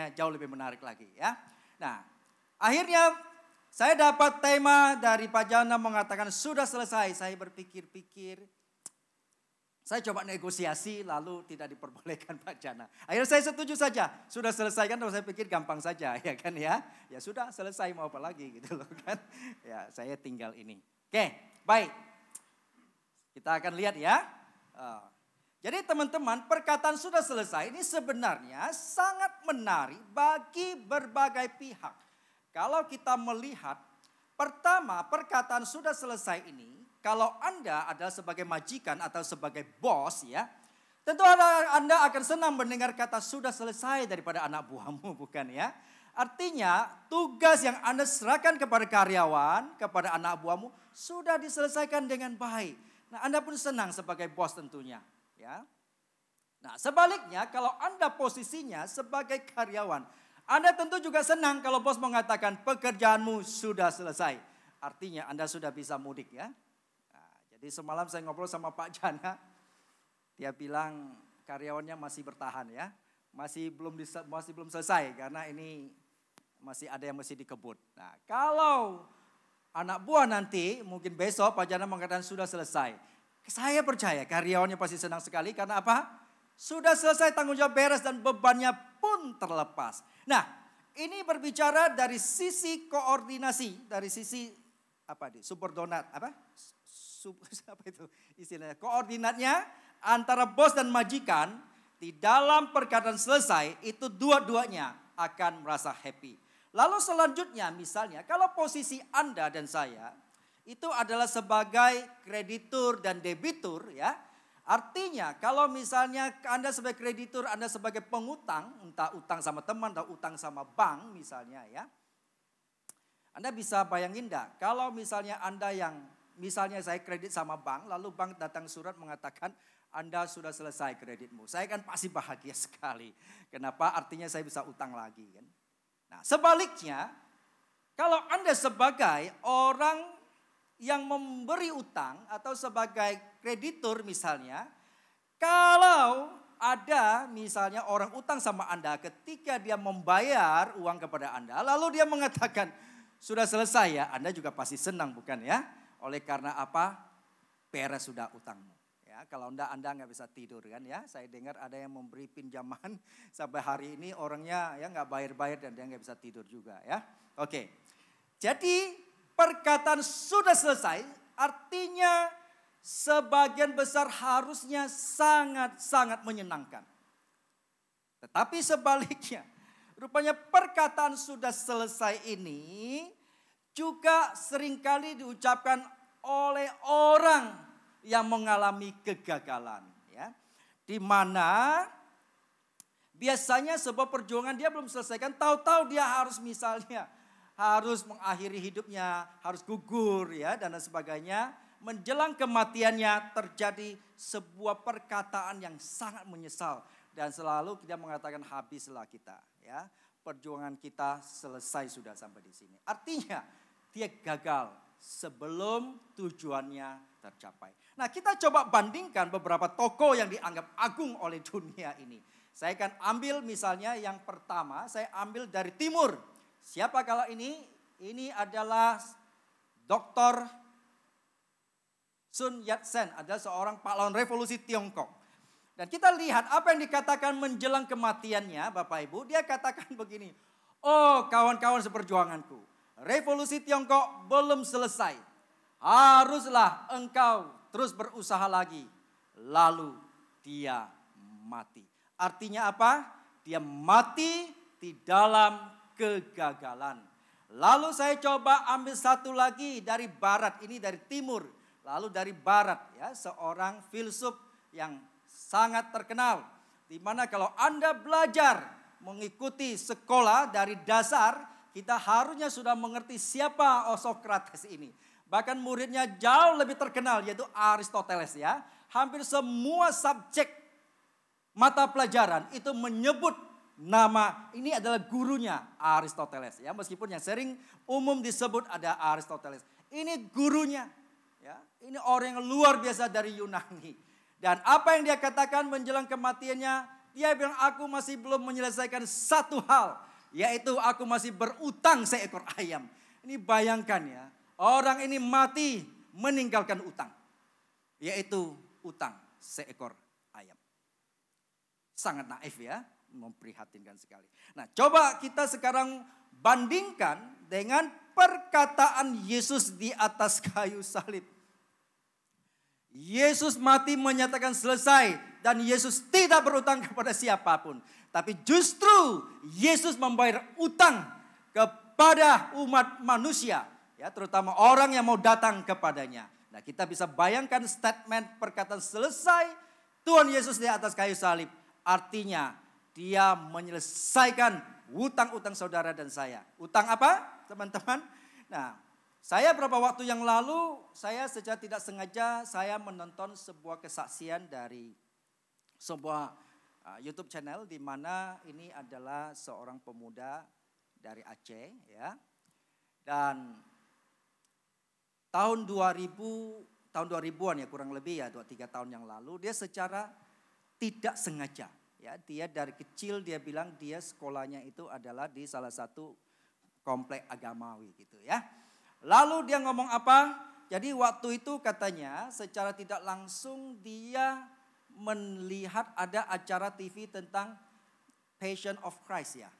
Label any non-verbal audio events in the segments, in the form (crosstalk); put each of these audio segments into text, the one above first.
selanjutnya jauh lebih menarik lagi ya. Nah, akhirnya saya dapat tema dari Pak Jana mengatakan sudah selesai. Saya berpikir-pikir, saya coba negosiasi lalu tidak diperbolehkan Pak Jana. Akhirnya saya setuju saja. Sudah selesai kan saya pikir gampang saja (laughs) ya kan ya. Ya sudah selesai mau apa lagi (laughs) gitu loh kan. Ya saya tinggal ini. Oke baik. Kita akan lihat ya. Ah. Jadi teman-teman perkataan sudah selesai ini sebenarnya sangat menarik bagi berbagai pihak. Kalau kita melihat pertama perkataan sudah selesai ini kalau Anda adalah sebagai majikan atau sebagai bos ya. Tentu Anda akan senang mendengar kata sudah selesai daripada anak buahmu (laughs) bukan ya. Artinya tugas yang Anda serahkan kepada karyawan, kepada anak buahmu sudah diselesaikan dengan baik. Nah Anda pun senang sebagai bos tentunya. Ya. Nah sebaliknya kalau Anda posisinya sebagai karyawan, Anda tentu juga senang kalau bos mengatakan pekerjaanmu sudah selesai. Artinya Anda sudah bisa mudik ya. Nah, jadi semalam saya ngobrol sama Pak Jana, dia bilang karyawannya masih bertahan ya. Masih belum masih belum selesai karena ini masih ada yang masih dikebut. Nah, kalau anak buah nanti mungkin besok Pak Jana mengatakan sudah selesai. Saya percaya karyawannya pasti senang sekali karena apa? Sudah selesai tanggung jawab beres dan bebannya pun terlepas. Nah, ini berbicara dari sisi koordinasi, dari sisi apa di super donat apa? (laughs) apa itu istilahnya? Koordinatnya antara bos dan majikan di dalam perkataan selesai itu dua-duanya akan merasa happy. Lalu selanjutnya misalnya kalau posisi Anda dan saya itu adalah sebagai kreditur dan debitur ya. Artinya kalau misalnya Anda sebagai kreditur, Anda sebagai pengutang, entah utang sama teman atau utang sama bank misalnya ya. Anda bisa bayangin enggak kalau misalnya Anda yang misalnya saya kredit sama bank, lalu bank datang surat mengatakan anda sudah selesai kreditmu. Saya kan pasti bahagia (laughs) sekali. Kenapa? Artinya saya bisa utang lagi kan. Nah, sebaliknya kalau Anda sebagai orang yang memberi utang atau sebagai kreditur misalnya, kalau ada misalnya orang utang sama Anda ketika dia membayar uang kepada Anda, lalu dia mengatakan, sudah selesai ya, Anda juga pasti senang bukan ya? Oleh karena apa? Beres sudah utangmu. Ya, kalau Anda Anda nggak bisa tidur kan ya, saya dengar ada yang memberi pinjaman (laughs) sampai hari ini orangnya ya nggak bayar-bayar dan dia nggak bisa tidur juga ya. Oke, jadi perkataan sudah selesai artinya sebagian besar harusnya sangat-sangat menyenangkan. Tetapi sebaliknya, rupanya perkataan sudah selesai ini juga seringkali diucapkan oleh orang yang mengalami kegagalan ya. Di mana biasanya sebuah perjuangan dia belum selesaikan, tahu-tahu dia harus misalnya harus mengakhiri hidupnya, harus gugur ya dan lain sebagainya. Menjelang kematiannya terjadi sebuah perkataan yang sangat menyesal dan selalu kita mengatakan habislah kita ya. Perjuangan kita selesai sudah sampai di sini. Artinya dia gagal sebelum tujuannya tercapai. Nah, kita coba bandingkan beberapa toko yang dianggap agung oleh dunia ini. Saya akan ambil misalnya yang pertama, saya ambil dari timur Siapa kalau ini? Ini adalah Dr. Sun Yat-sen, adalah seorang pahlawan revolusi Tiongkok. Dan kita lihat apa yang dikatakan menjelang kematiannya Bapak Ibu. Dia katakan begini, oh kawan-kawan seperjuanganku, revolusi Tiongkok belum selesai. Haruslah engkau terus berusaha lagi. Lalu dia mati. Artinya apa? Dia mati di dalam kegagalan. Lalu saya coba ambil satu lagi dari barat, ini dari timur, lalu dari barat ya, seorang filsuf yang sangat terkenal. Di mana kalau Anda belajar mengikuti sekolah dari dasar, kita harusnya sudah mengerti siapa Socrates ini. Bahkan muridnya jauh lebih terkenal yaitu Aristoteles ya. Hampir semua subjek mata pelajaran itu menyebut nama ini adalah gurunya Aristoteles ya meskipun yang sering umum disebut ada Aristoteles ini gurunya ya ini orang yang luar biasa dari Yunani dan apa yang dia katakan menjelang kematiannya dia bilang aku masih belum menyelesaikan satu hal yaitu aku masih berutang seekor ayam ini bayangkan ya orang ini mati meninggalkan utang yaitu utang seekor ayam sangat naif ya memprihatinkan sekali. Nah, coba kita sekarang bandingkan dengan perkataan Yesus di atas (laughs) kayu salib. Yesus mati menyatakan selesai dan Yesus tidak berutang kepada siapapun. Tapi justru Yesus membayar utang kepada umat manusia, ya terutama orang yang mau datang kepadanya. Nah, kita bisa bayangkan statement perkataan selesai Tuhan Yesus di atas kayu salib. Artinya dia menyelesaikan utang-utang saudara dan saya. Utang apa, teman-teman? Nah, saya beberapa waktu yang lalu, saya secara tidak sengaja saya menonton sebuah kesaksian dari sebuah uh, YouTube channel di mana ini adalah seorang pemuda dari Aceh ya. Dan tahun 2000 tahun 2000-an ya kurang lebih ya 2 3 tahun yang lalu dia secara tidak sengaja Ya, dia dari kecil dia bilang dia sekolahnya itu adalah di salah satu komplek agamawi gitu ya. Lalu dia ngomong apa? Jadi waktu itu katanya secara tidak langsung dia melihat ada acara TV tentang Passion of Christ ya.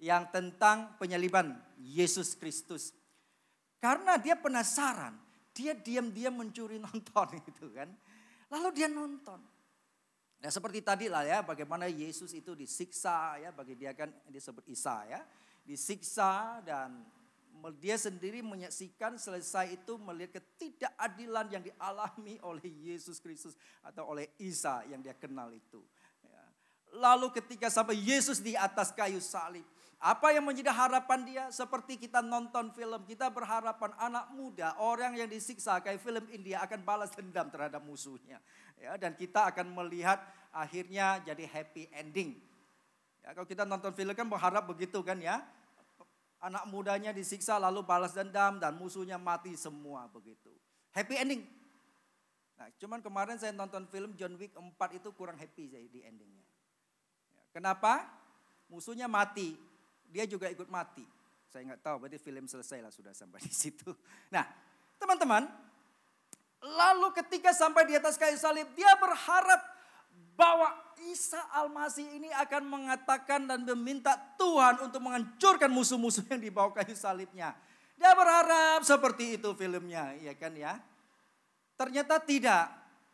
Yang tentang penyaliban Yesus Kristus. Karena dia penasaran, dia diam-diam mencuri (laughs) nonton itu kan. Lalu dia nonton. Nah seperti tadi lah ya bagaimana Yesus itu disiksa ya bagi dia kan disebut Isa ya. Disiksa dan dia sendiri menyaksikan selesai itu melihat ketidakadilan yang dialami oleh Yesus Kristus atau oleh Isa yang dia kenal itu. Ya. Lalu ketika sampai Yesus di atas kayu salib, apa yang menjadi harapan dia? Seperti kita nonton film, kita berharapan anak muda, orang yang disiksa kayak film India akan balas dendam terhadap musuhnya. Ya, dan kita akan melihat akhirnya jadi happy ending. Ya, kalau kita nonton film kan berharap begitu kan ya. Anak mudanya disiksa lalu balas dendam dan musuhnya mati semua begitu. Happy ending. Nah, cuman kemarin saya nonton film John Wick 4 itu kurang happy saya di endingnya. Ya, kenapa? Musuhnya mati, dia juga ikut mati. Saya nggak tahu, berarti film selesai lah sudah sampai di situ. Nah, teman-teman, lalu ketika sampai di atas kayu salib, dia berharap bahwa Isa Al-Masih ini akan mengatakan dan meminta Tuhan untuk menghancurkan musuh-musuh yang dibawa kayu salibnya. Dia berharap seperti itu filmnya, ya kan ya. Ternyata tidak.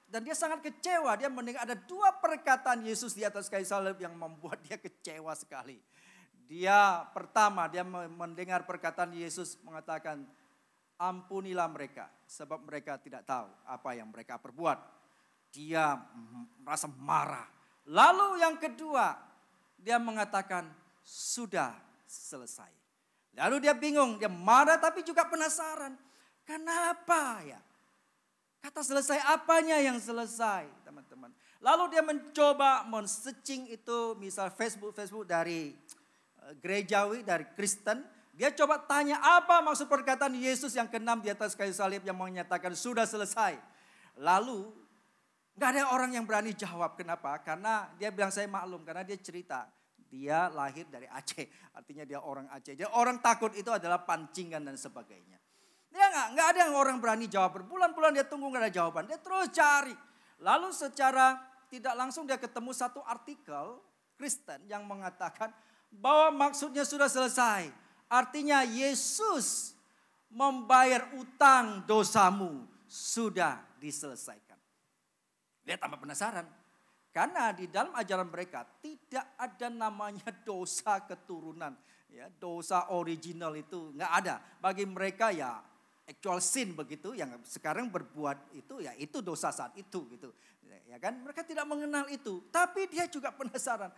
Dan dia sangat kecewa. Dia mendengar ada dua perkataan Yesus di atas kayu salib yang membuat dia kecewa sekali. Dia pertama, dia mendengar perkataan Yesus mengatakan, ampunilah mereka sebab mereka tidak tahu apa yang mereka perbuat. Dia merasa marah. Lalu yang kedua, dia mengatakan, sudah selesai. Lalu dia bingung, dia marah tapi juga penasaran. Kenapa ya? Kata selesai apanya yang selesai, teman-teman. Lalu dia mencoba men itu misal Facebook Facebook dari Eh, gerejawi, dari Kristen, dia coba tanya apa maksud perkataan Yesus yang keenam di atas kayu salib yang menyatakan sudah selesai. Lalu nggak ada orang yang berani jawab kenapa? Karena dia bilang saya maklum karena dia cerita dia lahir dari Aceh, artinya dia orang Aceh. Jadi orang takut itu adalah pancingan dan sebagainya. Dia nggak nggak ada yang orang berani jawab berbulan-bulan dia tunggu nggak ada jawaban. Dia terus cari. Lalu secara tidak langsung dia ketemu satu artikel Kristen yang mengatakan bahwa maksudnya sudah selesai. Artinya Yesus membayar utang dosamu sudah diselesaikan. lihat tambah penasaran. Karena di dalam ajaran mereka tidak ada namanya dosa keturunan. Ya, dosa original itu nggak ada. Bagi mereka ya actual sin begitu yang sekarang berbuat itu ya itu dosa saat itu gitu. Ya kan mereka tidak mengenal itu, tapi dia juga penasaran.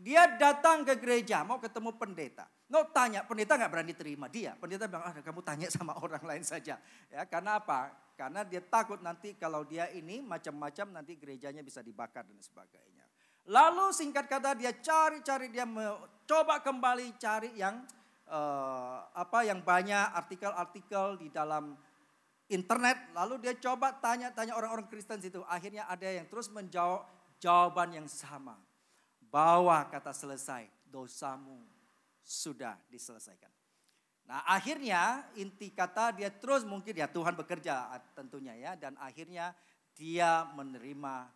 Dia datang ke gereja, mau ketemu pendeta. No, tanya, pendeta nggak berani terima dia. Pendeta bilang, ah, kamu tanya sama orang lain saja. Ya, karena apa? Karena dia takut nanti kalau dia ini macam-macam nanti gerejanya bisa dibakar dan sebagainya. Lalu singkat kata dia cari-cari, dia coba kembali cari yang eh, apa yang banyak artikel-artikel di dalam internet. Lalu dia coba tanya-tanya orang-orang Kristen situ. Akhirnya ada yang terus menjawab jawaban yang sama Bawa kata selesai, dosamu sudah diselesaikan. Nah akhirnya inti kata dia terus mungkin ya Tuhan bekerja ah, tentunya ya. Dan akhirnya dia menerima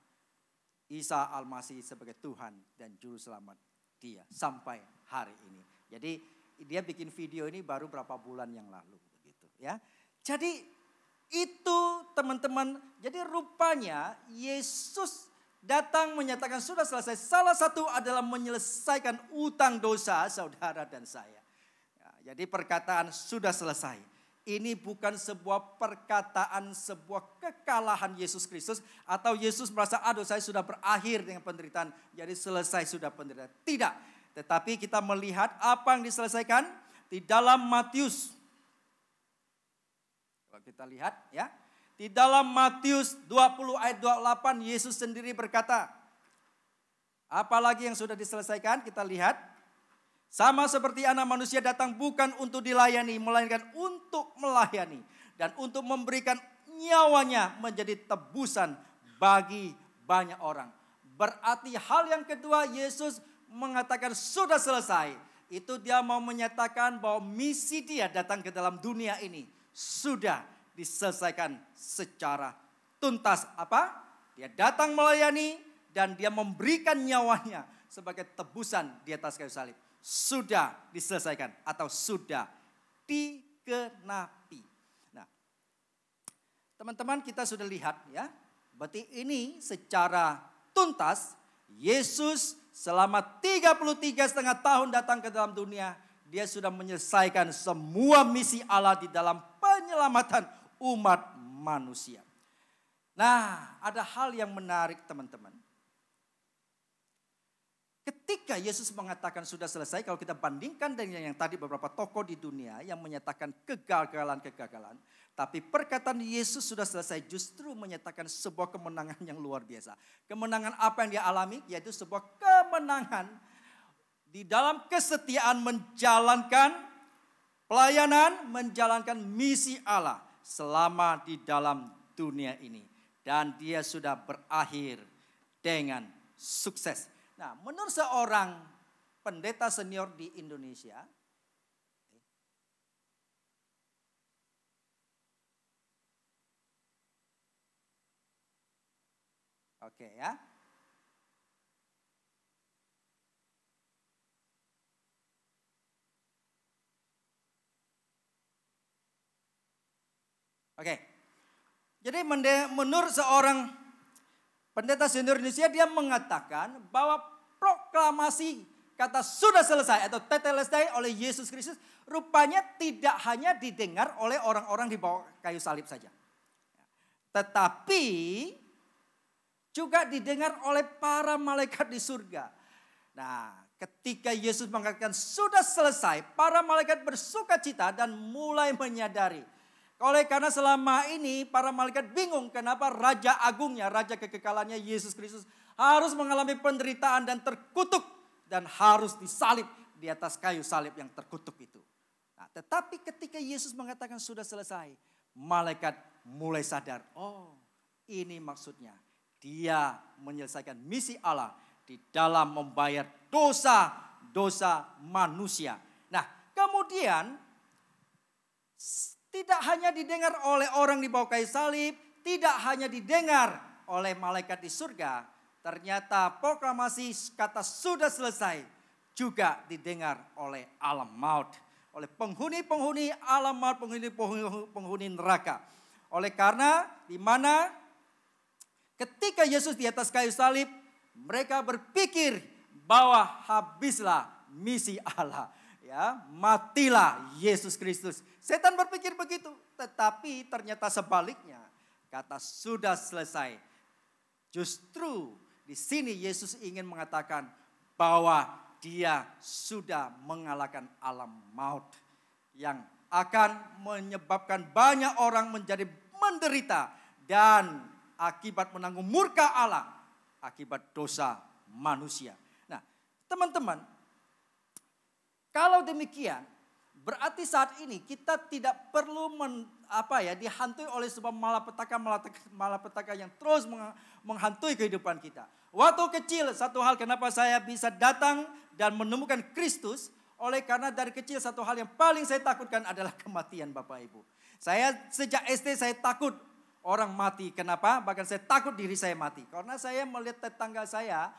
Isa Al-Masih sebagai Tuhan dan Juru Selamat dia sampai hari ini. Jadi dia bikin video ini baru berapa bulan yang lalu begitu ya. Jadi itu teman-teman, jadi rupanya Yesus datang menyatakan sudah selesai. Salah satu adalah menyelesaikan utang dosa saudara dan saya. Ya, jadi perkataan sudah selesai. Ini bukan sebuah perkataan sebuah kekalahan Yesus Kristus atau Yesus merasa aduh saya sudah berakhir dengan penderitaan. Jadi selesai sudah penderitaan. Tidak. Tetapi kita melihat apa yang diselesaikan di dalam Matius. Kalau kita lihat ya, di dalam Matius 20 ayat 28 Yesus sendiri berkata, apalagi yang sudah diselesaikan kita lihat. Sama seperti anak manusia datang bukan untuk dilayani, melainkan untuk melayani. Dan untuk memberikan nyawanya menjadi tebusan bagi banyak orang. Berarti hal yang kedua Yesus mengatakan sudah selesai. Itu dia mau menyatakan bahwa misi dia datang ke dalam dunia ini sudah diselesaikan secara tuntas apa? Dia datang melayani dan dia memberikan nyawanya sebagai tebusan di atas kayu salib. Sudah diselesaikan atau sudah dikenapi. Nah, teman-teman kita sudah lihat ya. Berarti ini secara tuntas Yesus selama 33 setengah tahun datang ke dalam dunia, dia sudah menyelesaikan semua misi Allah di dalam penyelamatan umat manusia. Nah, ada hal yang menarik teman-teman. Ketika Yesus mengatakan sudah selesai, kalau kita bandingkan dengan yang tadi beberapa tokoh di dunia yang menyatakan kegagalan-kegagalan, tapi perkataan Yesus sudah selesai justru menyatakan sebuah kemenangan yang luar biasa. Kemenangan apa yang dia alami yaitu sebuah kemenangan di dalam kesetiaan menjalankan pelayanan, menjalankan misi Allah selama di dalam dunia ini. Dan dia sudah berakhir dengan sukses. Nah menurut seorang pendeta senior di Indonesia, Oke okay, ya. Oke. Jadi menurut seorang pendeta senior Indonesia dia mengatakan bahwa proklamasi kata sudah selesai atau tetelestai oleh Yesus Kristus rupanya tidak hanya didengar oleh orang-orang di bawah kayu salib saja. Tetapi juga didengar oleh para malaikat di surga. Nah, ketika Yesus mengatakan sudah selesai, para malaikat bersuka cita dan mulai menyadari oleh karena selama ini para malaikat bingung kenapa raja agungnya, raja kekekalannya Yesus Kristus harus mengalami penderitaan dan terkutuk dan harus disalib di atas kayu salib yang terkutuk itu. Nah, tetapi ketika Yesus mengatakan sudah selesai, malaikat mulai sadar, oh ini maksudnya dia menyelesaikan misi Allah di dalam membayar dosa-dosa manusia. Nah, kemudian tidak hanya didengar oleh orang di bawah kayu salib, tidak hanya didengar oleh malaikat di surga, ternyata proklamasi kata sudah selesai juga didengar oleh alam maut, oleh penghuni-penghuni alam maut, penghuni-penghuni neraka. Oleh karena di mana ketika Yesus di atas kayu salib, mereka berpikir bahwa habislah misi Allah ya matilah Yesus Kristus. Setan berpikir begitu, tetapi ternyata sebaliknya kata sudah selesai. Justru di sini Yesus ingin mengatakan bahwa dia sudah mengalahkan alam maut yang akan menyebabkan banyak orang menjadi menderita dan akibat menanggung murka Allah akibat dosa manusia. Nah, teman-teman, kalau demikian, berarti saat ini kita tidak perlu men, apa ya dihantui oleh sebuah malapetaka malapetaka, malapetaka yang terus menghantui kehidupan kita. Waktu kecil satu hal kenapa saya bisa datang dan menemukan Kristus oleh karena dari kecil satu hal yang paling saya takutkan adalah kematian Bapak Ibu. Saya sejak SD saya takut orang mati. Kenapa? Bahkan saya takut diri saya mati. Karena saya melihat tetangga saya,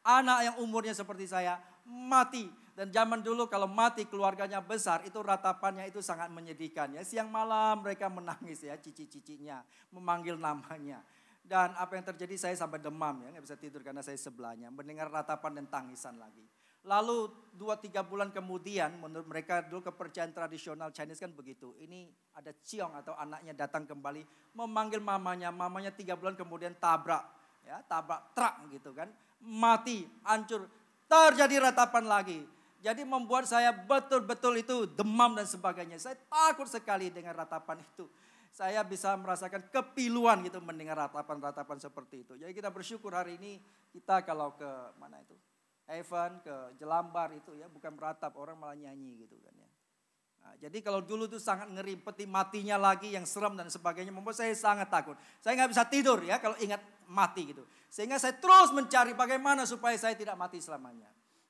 anak yang umurnya seperti saya mati dan zaman dulu kalau mati keluarganya besar itu ratapannya itu sangat menyedihkan ya. Siang malam mereka menangis ya cici-cicinya memanggil namanya. Dan apa yang terjadi saya sampai demam ya nggak bisa tidur karena saya sebelahnya mendengar ratapan dan tangisan lagi. Lalu dua tiga bulan kemudian menurut mereka dulu kepercayaan tradisional Chinese kan begitu. Ini ada ciong atau anaknya datang kembali memanggil mamanya. Mamanya tiga bulan kemudian tabrak ya tabrak truk gitu kan mati hancur terjadi ratapan lagi jadi membuat saya betul-betul itu demam dan sebagainya. Saya takut sekali dengan ratapan itu. Saya bisa merasakan kepiluan gitu mendengar ratapan-ratapan seperti itu. Jadi kita bersyukur hari ini kita kalau ke mana itu? Evan ke Jelambar itu ya bukan meratap orang malah nyanyi gitu kan ya. Nah, jadi kalau dulu itu sangat ngeri peti matinya lagi yang serem dan sebagainya membuat saya sangat takut. Saya nggak bisa tidur ya kalau ingat mati gitu. Sehingga saya terus mencari bagaimana supaya saya tidak mati selamanya.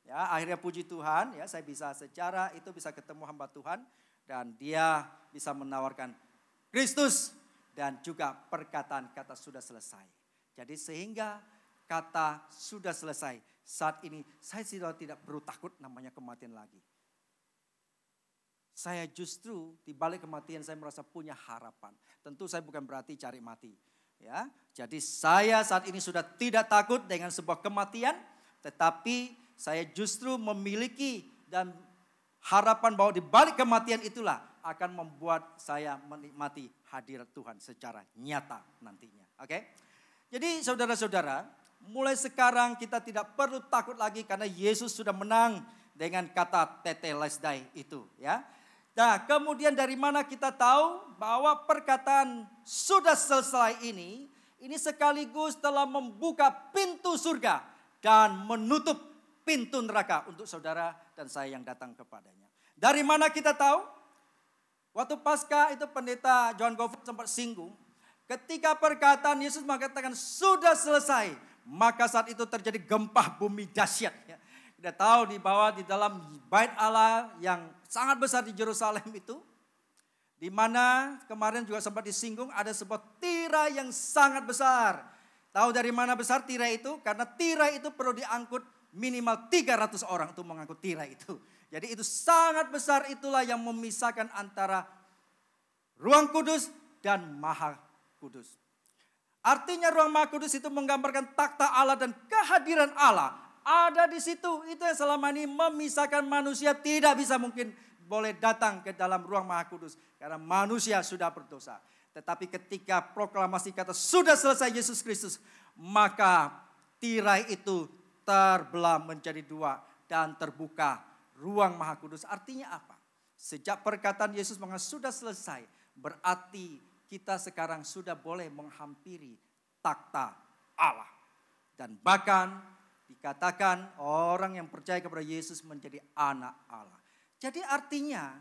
Ya, akhirnya puji Tuhan, ya saya bisa secara itu bisa ketemu hamba Tuhan dan dia bisa menawarkan Kristus dan juga perkataan kata sudah selesai. Jadi sehingga kata sudah selesai saat ini saya sudah tidak perlu takut namanya kematian lagi. Saya justru di balik kematian saya merasa punya harapan. Tentu saya bukan berarti cari mati. Ya, jadi saya saat ini sudah tidak takut dengan sebuah kematian, tetapi saya justru memiliki dan harapan bahwa di balik kematian itulah akan membuat saya menikmati hadirat Tuhan secara nyata nantinya. Oke. Okay? Jadi saudara-saudara, mulai sekarang kita tidak perlu takut lagi karena Yesus sudah menang dengan kata tetelesdai itu, ya. Nah, kemudian dari mana kita tahu bahwa perkataan sudah selesai ini ini sekaligus telah membuka pintu surga dan menutup pintu neraka untuk saudara dan saya yang datang kepadanya. Dari mana kita tahu? Waktu pasca itu pendeta John Gofford sempat singgung. Ketika perkataan Yesus mengatakan sudah selesai. Maka saat itu terjadi gempa bumi dahsyat. Ya. Kita tahu di bawah di dalam bait Allah yang sangat besar di Yerusalem itu. Di mana kemarin juga sempat disinggung ada sebuah tirai yang sangat besar. Tahu dari mana besar tirai itu? Karena tirai itu perlu diangkut minimal 300 orang untuk mengangkut tirai itu. Jadi itu sangat besar itulah yang memisahkan antara ruang kudus dan maha kudus. Artinya ruang maha kudus itu menggambarkan takhta Allah dan kehadiran Allah ada di situ. Itu yang selama ini memisahkan manusia tidak bisa mungkin boleh datang ke dalam ruang maha kudus. Karena manusia sudah berdosa. Tetapi ketika proklamasi kata sudah selesai Yesus Kristus, maka tirai itu terbelah menjadi dua dan terbuka ruang maha kudus. Artinya apa? Sejak perkataan Yesus mengatakan sudah selesai, berarti kita sekarang sudah boleh menghampiri takhta Allah. Dan bahkan dikatakan orang yang percaya kepada Yesus menjadi anak Allah. Jadi artinya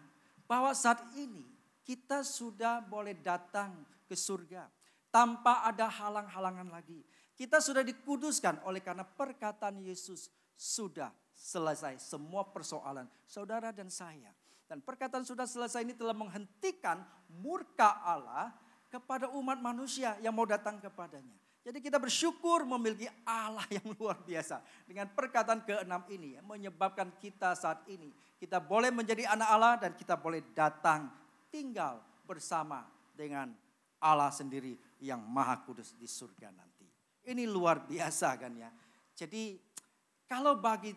bahwa saat ini kita sudah boleh datang ke surga tanpa ada halang-halangan lagi kita sudah dikuduskan oleh karena perkataan Yesus sudah selesai semua persoalan saudara dan saya. Dan perkataan sudah selesai ini telah menghentikan murka Allah kepada umat manusia yang mau datang kepadanya. Jadi kita bersyukur memiliki Allah (laughs) yang luar biasa. Dengan perkataan keenam ini yang menyebabkan kita saat ini. Kita boleh menjadi anak Allah dan kita boleh datang tinggal bersama dengan Allah sendiri yang maha kudus di surga nanti. Ini luar biasa kan ya. Jadi kalau bagi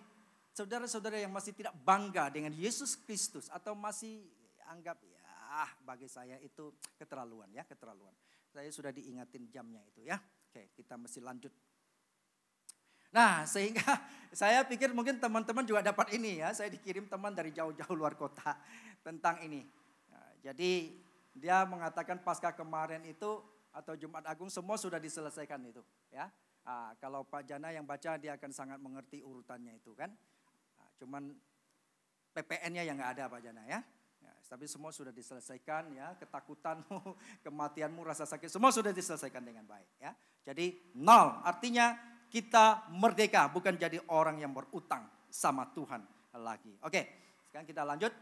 saudara-saudara yang masih tidak bangga dengan Yesus Kristus atau masih anggap ya bagi saya itu keterlaluan ya, keterlaluan. Saya sudah diingatin jamnya itu ya. Oke, kita mesti lanjut Nah, sehingga (laughs) saya pikir mungkin teman-teman juga dapat ini ya. Saya dikirim teman dari jauh-jauh luar kota tentang ini. Nah, jadi dia mengatakan pasca kemarin itu atau Jumat Agung semua sudah diselesaikan itu ya. Nah, kalau Pak Jana yang baca dia akan sangat mengerti urutannya itu kan. Nah, cuman PPN-nya yang nggak ada Pak Jana ya. ya. Tapi semua sudah diselesaikan ya, ketakutanmu, (laughs) kematianmu, rasa sakit semua sudah diselesaikan dengan baik ya. Jadi nol artinya kita merdeka bukan jadi orang yang berutang sama Tuhan lagi. Oke, sekarang kita lanjut.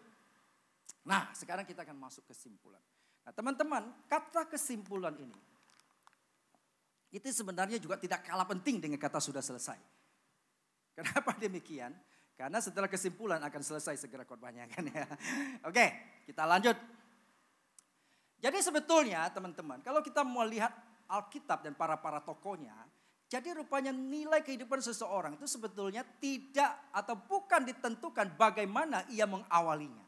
Nah, sekarang kita akan masuk kesimpulan. Nah, teman-teman, kata kesimpulan ini itu sebenarnya juga tidak kalah penting dengan kata sudah selesai. (laughs) Kenapa demikian? Karena setelah kesimpulan akan selesai segera korbannya (laughs) kan ya. Oke, kita lanjut. Jadi sebetulnya teman-teman, kalau kita mau lihat Alkitab dan para-para tokonya, jadi rupanya nilai kehidupan seseorang itu sebetulnya tidak atau bukan ditentukan bagaimana ia mengawalinya.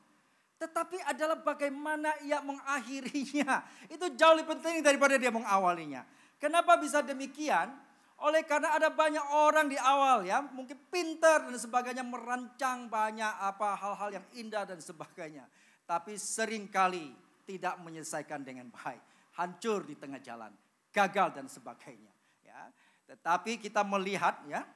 Tetapi adalah bagaimana ia mengakhirinya. (laughs) Itu jauh lebih penting daripada dia mengawalinya. Kenapa bisa demikian? Oleh karena ada banyak orang di awal ya, mungkin pintar dan sebagainya merancang banyak apa hal-hal yang indah dan sebagainya. Tapi seringkali tidak menyelesaikan dengan baik, hancur di tengah jalan, gagal dan sebagainya. Ya. Tetapi kita melihat ya,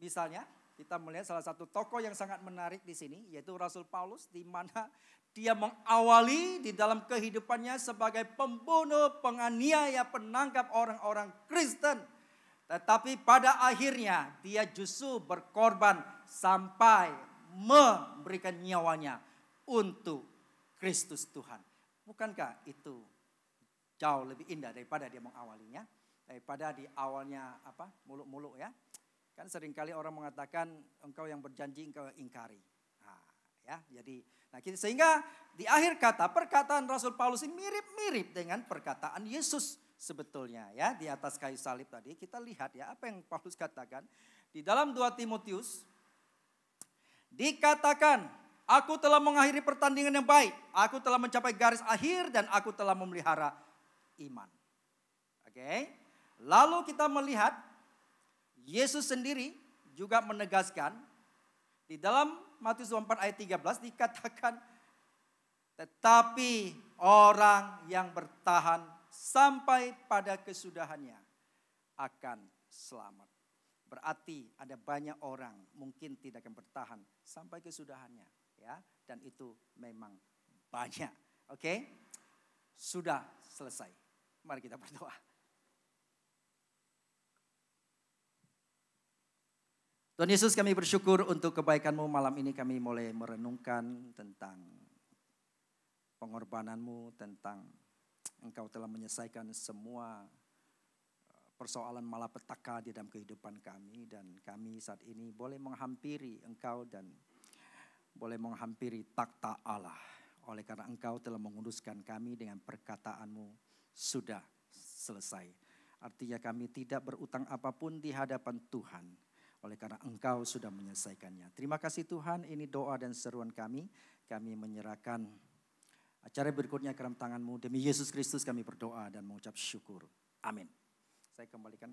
misalnya kita melihat salah satu tokoh yang sangat menarik di sini yaitu Rasul Paulus di mana dia mengawali di dalam kehidupannya sebagai pembunuh, penganiaya, penangkap orang-orang Kristen. Tetapi pada akhirnya dia justru berkorban sampai memberikan nyawanya untuk Kristus Tuhan. Bukankah itu jauh lebih indah daripada dia mengawalinya? Daripada di awalnya apa muluk-muluk ya. Kan seringkali orang mengatakan engkau yang berjanji engkau yang ingkari. Nah, ya, jadi nah kita sehingga di akhir kata perkataan Rasul Paulus ini mirip-mirip dengan perkataan Yesus sebetulnya ya di atas kayu salib tadi kita lihat ya apa yang Paulus katakan di dalam 2 Timotius dikatakan aku telah mengakhiri pertandingan yang baik, aku telah mencapai garis akhir dan aku telah memelihara iman. Oke. Okay? Lalu kita melihat Yesus sendiri juga menegaskan di dalam Matius 24 ayat 13 dikatakan tetapi orang yang bertahan sampai pada kesudahannya akan selamat. Berarti ada banyak orang mungkin tidak akan bertahan sampai kesudahannya ya dan itu memang banyak. Oke. Okay? Sudah selesai. Mari kita berdoa. Tuhan Yesus kami bersyukur untuk kebaikanmu malam ini kami mulai merenungkan tentang pengorbananmu, tentang engkau telah menyelesaikan semua eh, persoalan malapetaka di dalam kehidupan kami dan kami saat ini boleh menghampiri engkau dan boleh menghampiri takhta Allah oleh karena engkau telah menguduskan kami dengan perkataanmu sudah selesai artinya kami tidak berutang apapun di hadapan Tuhan oleh karena Engkau sudah menyelesaikannya. Terima kasih Tuhan, ini doa dan seruan kami. Kami menyerahkan acara berikutnya ke dalam tanganmu. Demi Yesus Kristus kami berdoa dan mengucap syukur. Amin. Saya kembalikan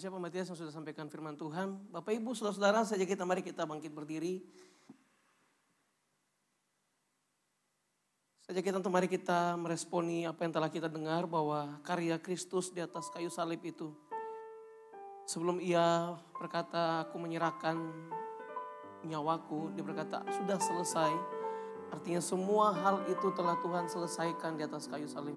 siapa Matias yang sudah sampaikan firman Tuhan. Bapak Ibu, saudara-saudara, saja kita mari kita bangkit berdiri. Saja kita untuk mari kita meresponi apa yang telah kita dengar bahwa karya Kristus di atas kayu salib itu. Sebelum ia berkata, aku menyerahkan nyawaku, dia berkata, sudah selesai. Artinya semua hal itu telah Tuhan selesaikan di atas kayu salib.